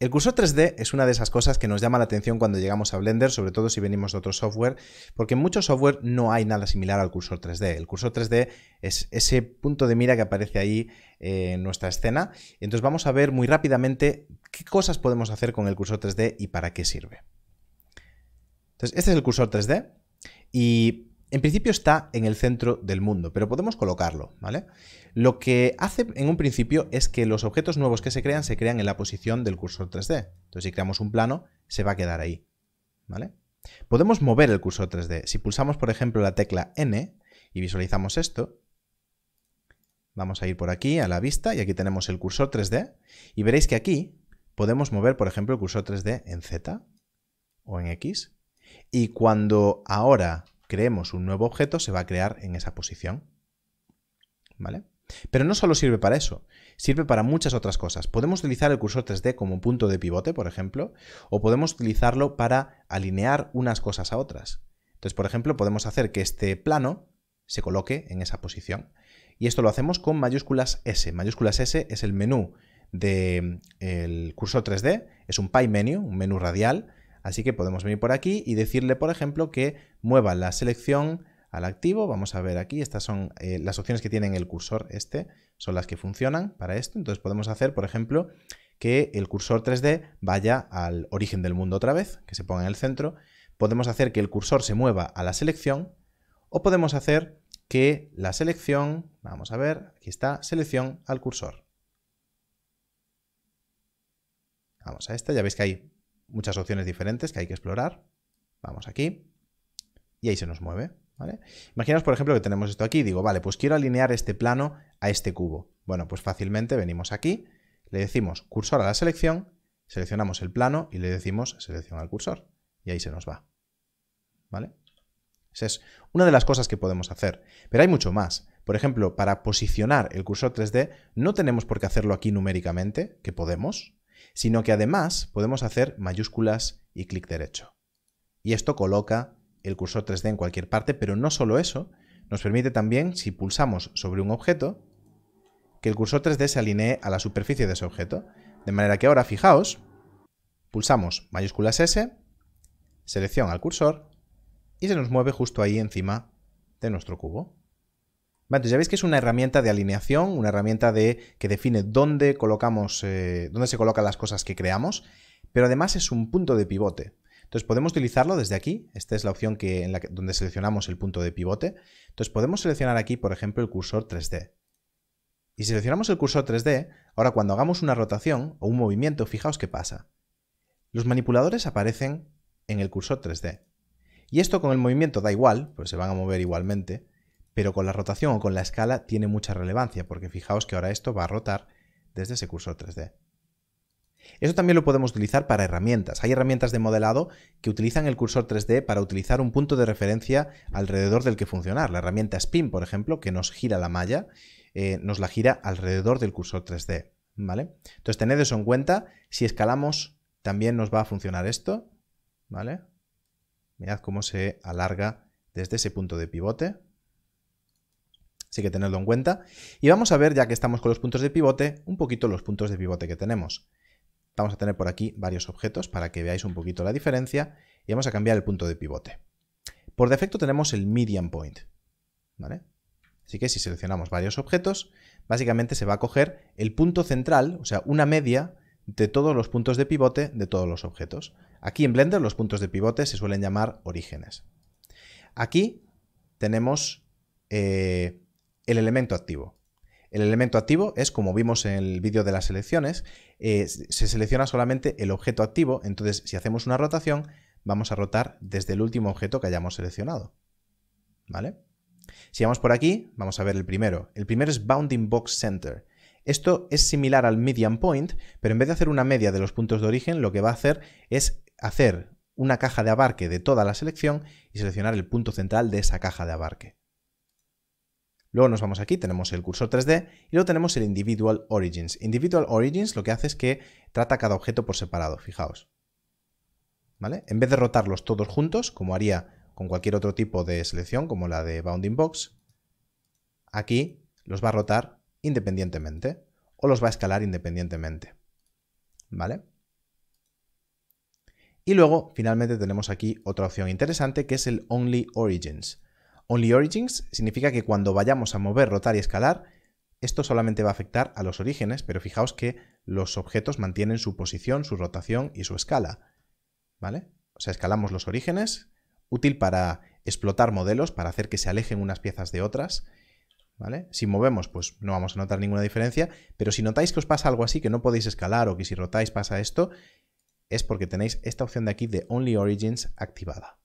El cursor 3D es una de esas cosas que nos llama la atención cuando llegamos a Blender, sobre todo si venimos de otro software, porque en muchos software no hay nada similar al cursor 3D. El cursor 3D es ese punto de mira que aparece ahí eh, en nuestra escena. Entonces vamos a ver muy rápidamente qué cosas podemos hacer con el cursor 3D y para qué sirve. Entonces, este es el cursor 3D y en principio está en el centro del mundo, pero podemos colocarlo, ¿vale? Lo que hace en un principio es que los objetos nuevos que se crean se crean en la posición del cursor 3D. Entonces, si creamos un plano, se va a quedar ahí, ¿vale? Podemos mover el cursor 3D. Si pulsamos, por ejemplo, la tecla N y visualizamos esto, vamos a ir por aquí a la vista y aquí tenemos el cursor 3D y veréis que aquí podemos mover, por ejemplo, el cursor 3D en Z o en X. Y cuando ahora creemos un nuevo objeto, se va a crear en esa posición. ¿Vale? Pero no solo sirve para eso, sirve para muchas otras cosas. Podemos utilizar el cursor 3D como punto de pivote, por ejemplo, o podemos utilizarlo para alinear unas cosas a otras. Entonces, por ejemplo, podemos hacer que este plano se coloque en esa posición. Y esto lo hacemos con mayúsculas S. Mayúsculas S es el menú del mm, cursor 3D, es un pie menu, un menú radial, Así que podemos venir por aquí y decirle, por ejemplo, que mueva la selección al activo. Vamos a ver aquí, estas son eh, las opciones que tienen el cursor este, son las que funcionan para esto. Entonces podemos hacer, por ejemplo, que el cursor 3D vaya al origen del mundo otra vez, que se ponga en el centro. Podemos hacer que el cursor se mueva a la selección o podemos hacer que la selección, vamos a ver, aquí está, selección al cursor. Vamos a esta, ya veis que hay muchas opciones diferentes que hay que explorar. Vamos aquí. Y ahí se nos mueve. Imaginaos, por ejemplo, que tenemos esto aquí. Digo, vale, pues quiero alinear este plano a este cubo. Bueno, pues fácilmente venimos aquí, le decimos cursor a la selección, seleccionamos el plano y le decimos selección al cursor. Y ahí se nos va. ¿Vale? Esa es una de las cosas que podemos hacer. Pero hay mucho más. Por ejemplo, para posicionar el cursor 3D no tenemos por qué hacerlo aquí numéricamente, que podemos, sino que además podemos hacer mayúsculas y clic derecho. Y esto coloca el cursor 3D en cualquier parte, pero no solo eso, nos permite también, si pulsamos sobre un objeto, que el cursor 3D se alinee a la superficie de ese objeto. De manera que ahora, fijaos, pulsamos mayúsculas S, selección al cursor, y se nos mueve justo ahí encima de nuestro cubo ya veis que es una herramienta de alineación, una herramienta de, que define dónde colocamos, eh, se colocan las cosas que creamos, pero además es un punto de pivote. Entonces podemos utilizarlo desde aquí. Esta es la opción que, donde seleccionamos el punto de pivote. Entonces podemos seleccionar aquí, por ejemplo, el cursor 3D. Y si seleccionamos el cursor 3D, ahora cuando hagamos una rotación o un movimiento, fijaos qué pasa. Los manipuladores aparecen en el cursor 3D. Y esto con el movimiento da igual, pues se van a mover igualmente, pero con la rotación o con la escala tiene mucha relevancia, porque fijaos que ahora esto va a rotar desde ese cursor 3D. Eso también lo podemos utilizar para herramientas. Hay herramientas de modelado que utilizan el cursor 3D para utilizar un punto de referencia alrededor del que funcionar. La herramienta Spin, por ejemplo, que nos gira la malla, eh, nos la gira alrededor del cursor 3D. ¿vale? Entonces tened eso en cuenta. Si escalamos, también nos va a funcionar esto. ¿vale? Mirad cómo se alarga desde ese punto de pivote. Así que tenedlo en cuenta. Y vamos a ver, ya que estamos con los puntos de pivote, un poquito los puntos de pivote que tenemos. Vamos a tener por aquí varios objetos para que veáis un poquito la diferencia y vamos a cambiar el punto de pivote. Por defecto tenemos el median point, Así que si seleccionamos varios objetos, básicamente se va a coger el punto central, o sea, una media de todos los puntos de pivote de todos los objetos. Aquí en Blender los puntos de pivote se suelen llamar orígenes. Aquí tenemos eh, el elemento activo. El elemento activo es, como vimos en el vídeo de las selecciones, eh, se selecciona solamente el objeto activo, entonces si hacemos una rotación, vamos a rotar desde el último objeto que hayamos seleccionado. ¿Vale? Si vamos por aquí, vamos a ver el primero. El primero es Bounding Box Center. Esto es similar al median point, pero en vez de hacer una media de los puntos de origen, lo que va a hacer es hacer una caja de abarque de toda la selección y seleccionar el punto central de esa caja de abarque. Luego nos vamos aquí, tenemos el cursor 3D y luego tenemos el Individual Origins. Individual Origins lo que hace es que trata cada objeto por separado, fijaos. ¿Vale? En vez de rotarlos todos juntos, como haría con cualquier otro tipo de selección, como la de Bounding Box, aquí los va a rotar independientemente o los va a escalar independientemente. ¿Vale? Y luego, finalmente, tenemos aquí otra opción interesante que es el Only Origins. Only Origins significa que cuando vayamos a mover, rotar y escalar, esto solamente va a afectar a los orígenes, pero fijaos que los objetos mantienen su posición, su rotación y su escala. ¿Vale? O sea, escalamos los orígenes, útil para explotar modelos, para hacer que se alejen unas piezas de otras. ¿Vale? Si movemos, pues no vamos a notar ninguna diferencia, pero si notáis que os pasa algo así, que no podéis escalar o que si rotáis pasa esto, es porque tenéis esta opción de aquí de Only Origins activada.